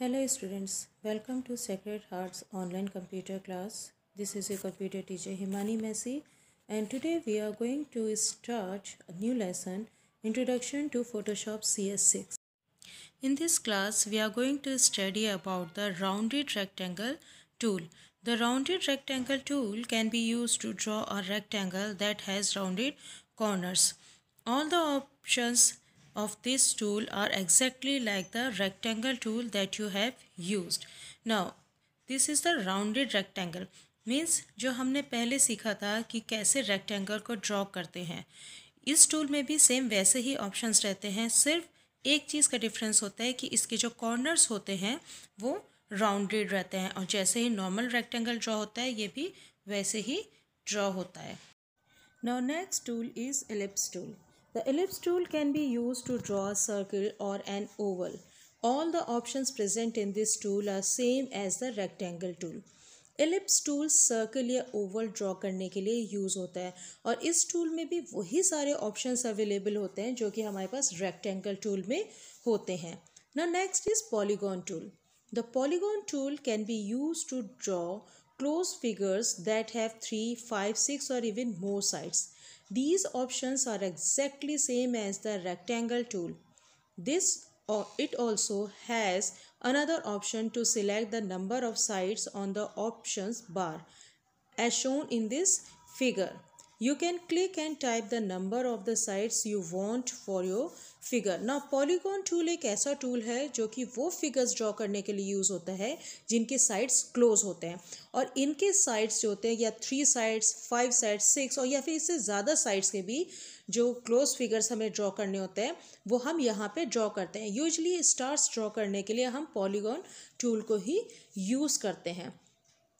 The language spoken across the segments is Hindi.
Hello students, welcome to Sacred Hearts online computer class. This is your computer teacher Himani Messi and today we are going to start a new lesson Introduction to Photoshop CS6. In this class we are going to study about the rounded rectangle tool. The rounded rectangle tool can be used to draw a rectangle that has rounded corners. All the options of this tool are exactly like the rectangle tool that you have used. Now, this is the rounded rectangle. means जो हमने पहले सीखा था कि कैसे rectangle को draw करते हैं इस tool में भी same वैसे ही options रहते हैं सिर्फ एक चीज़ का difference होता है कि इसके जो corners होते हैं वो rounded रहते हैं और जैसे ही normal rectangle draw होता है ये भी वैसे ही draw होता है now next tool is ellipse tool The ellipse tool can be used to draw a circle or an oval. All the options present in this tool are same as the rectangle tool. Ellipse tool circle या oval draw करने के लिए use होता है और इस tool में भी वही सारे options available होते हैं जो कि हमारे पास rectangle tool में होते हैं Now next is polygon tool. The polygon tool can be used to draw close figures that have 3, 5, 6 or even more sides. These options are exactly same as the rectangle tool. This or uh, it also has another option to select the number of sides on the options bar as shown in this figure. you can click and type the number of the sides you want for your figure ना polygon टूल एक ऐसा टूल है जो कि वो फिगर्स draw करने के लिए यूज़ होता है जिनके साइड्स क्लोज होते हैं और इनके साइड्स जो होते हैं या three sides five sides six और या फिर इससे ज़्यादा साइड्स के भी जो क्लोज फिगर्स हमें ड्रॉ करने होते हैं वो हम यहाँ पे ड्रॉ करते हैं यूजली स्टार्स ड्रॉ करने के लिए हम पॉलीगॉन टूल को ही यूज़ करते हैं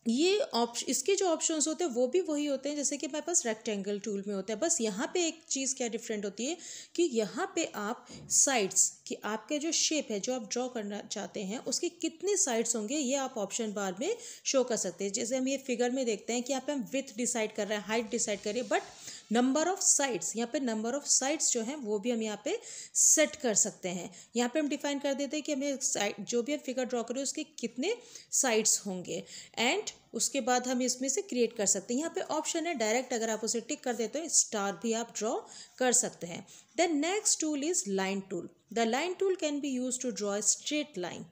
ये ऑप्श इसके जो ऑप्शंस होते हैं वो भी वही होते हैं जैसे कि हमारे पास रेक्टेंगल टूल में होता है बस यहाँ पे एक चीज़ क्या डिफरेंट होती है कि यहाँ पे आप साइड्स कि आपके जो शेप है जो आप ड्रॉ करना चाहते हैं उसकी कितनी साइड्स होंगे ये आप ऑप्शन बार में शो कर सकते हैं जैसे हम ये फिगर में देखते हैं कि यहाँ पे हम विथ डिसाइड कर रहे हैं हाइट डिसाइड करिए बट नंबर ऑफ साइड्स यहाँ पे नंबर ऑफ साइड्स जो हैं वो भी हम यहाँ पे सेट कर सकते हैं यहाँ पे हम डिफाइन कर देते हैं कि हमें साइड जो भी हम फिगर ड्रॉ करें उसके कितने साइड्स होंगे एंड उसके बाद हम इसमें से क्रिएट कर सकते हैं यहाँ पे ऑप्शन है डायरेक्ट अगर आप उसे टिक कर देते हो स्टार भी आप ड्रॉ कर सकते हैं the next tool is line tool the line tool can be use to draw straight line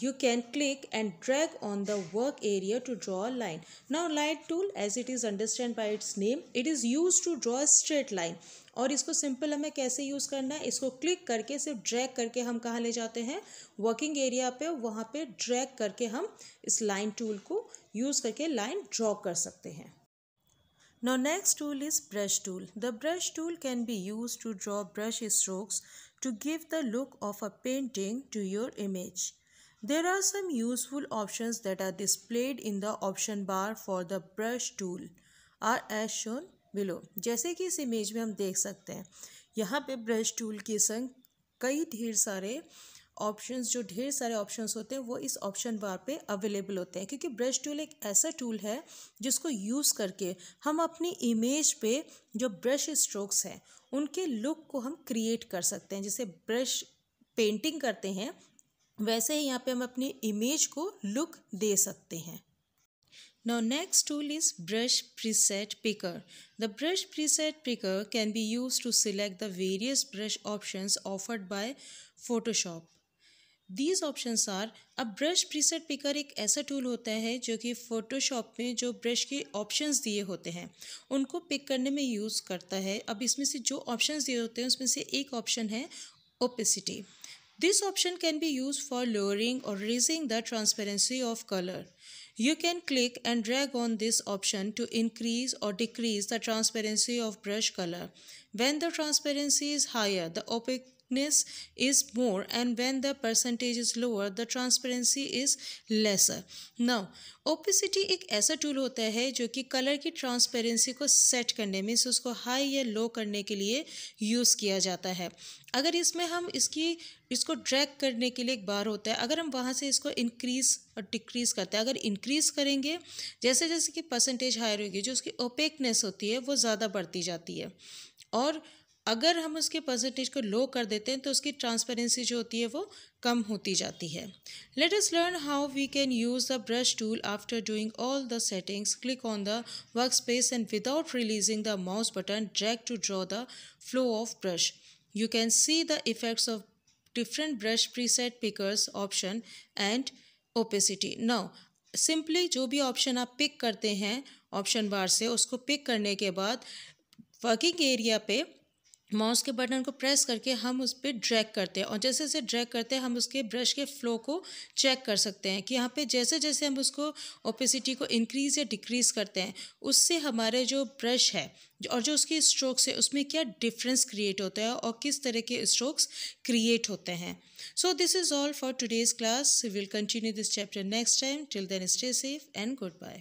you can click and drag on the work area to draw a line now light tool as it is understand by its name it is used to draw a straight line और इसको सिंपल हमें कैसे यूज़ करना है इसको क्लिक करके सिर्फ ड्रैग करके हम कहाँ ले जाते हैं वर्किंग एरिया पे वहाँ पे ड्रैग करके हम इस लाइन टूल को यूज़ करके लाइन ड्रॉ कर सकते हैं no next tool is brush tool the brush tool can be use to draw brush strokes to give the look of a painting to your image There are some useful options that are displayed in the option bar for the brush tool are as shown below. जैसे कि इस इमेज में हम देख सकते हैं यहाँ पे ब्रश टूल के संग कई ढेर सारे ऑप्शंस जो ढेर सारे ऑप्शंस होते हैं वो इस ऑप्शन बार पे अवेलेबल होते हैं क्योंकि ब्रश टूल एक ऐसा टूल है जिसको यूज़ करके हम अपनी इमेज पे जो ब्रश स्ट्रोक्स हैं उनके लुक को हम क्रिएट कर सकते हैं जैसे ब्रश पेंटिंग करते हैं वैसे ही यहाँ पे हम अपनी इमेज को लुक दे सकते हैं no next tool is brush preset picker the brush preset picker can be use to select the various brush options offered by Photoshop these options are अब ब्रश प्रीसेट पिकर एक ऐसा टूल होता है जो कि फ़ोटोशॉप में जो ब्रश के ऑप्शंस दिए होते हैं उनको पिक करने में यूज़ करता है अब इसमें से जो ऑप्शंस दिए होते हैं उसमें से एक ऑप्शन है opacity This option can be used for lowering or raising the transparency of color. You can click and drag on this option to increase or decrease the transparency of brush color. When the transparency is higher, the opaque opaqueness is more and when the percentage is lower the transparency is lesser. Now opacity एक ऐसा टूल होता है जो कि कलर की ट्रांसपेरेंसी को सेट करने मीन्स उसको हाई या लो करने के लिए यूज़ किया जाता है अगर इसमें हम इसकी इसको ड्रैग करने के लिए एक बार होता है अगर हम वहाँ से इसको इंक्रीज़ और डिक्रीज़ करते हैं अगर इंक्रीज़ करेंगे जैसे जैसे कि परसेंटेज हायर होगी जो उसकी ओपेकनेस होती है वो ज़्यादा बढ़ती जाती है और अगर हम उसके परसेंटेज को लो कर देते हैं तो उसकी ट्रांसपेरेंसी जो होती है वो कम होती जाती है let us learn how we can use the brush tool after doing all the settings click on the work space and without releasing the mouse button drag to draw the flow of brush can see the effects of different brush preset pickers option and opacity now simply जो भी ऑप्शन आप पिक करते हैं ऑप्शन बार से उसको पिक करने के बाद वर्किंग एरिया पे माउस के बटन को प्रेस करके हम उस पर ड्रैग करते हैं और जैसे जैसे ड्रैग करते हैं हम उसके ब्रश के फ्लो को चेक कर सकते हैं कि यहाँ पे जैसे जैसे हम उसको ओपेसिटी को इंक्रीज़ या डिक्रीज़ करते हैं उससे हमारे जो ब्रश है और जो उसके स्ट्रोक्स है उसमें क्या डिफरेंस क्रिएट होता है और किस तरह के स्ट्रोक्स क्रिएट होते हैं so this is all for today's class will continue this chapter next time till then stay safe and good bye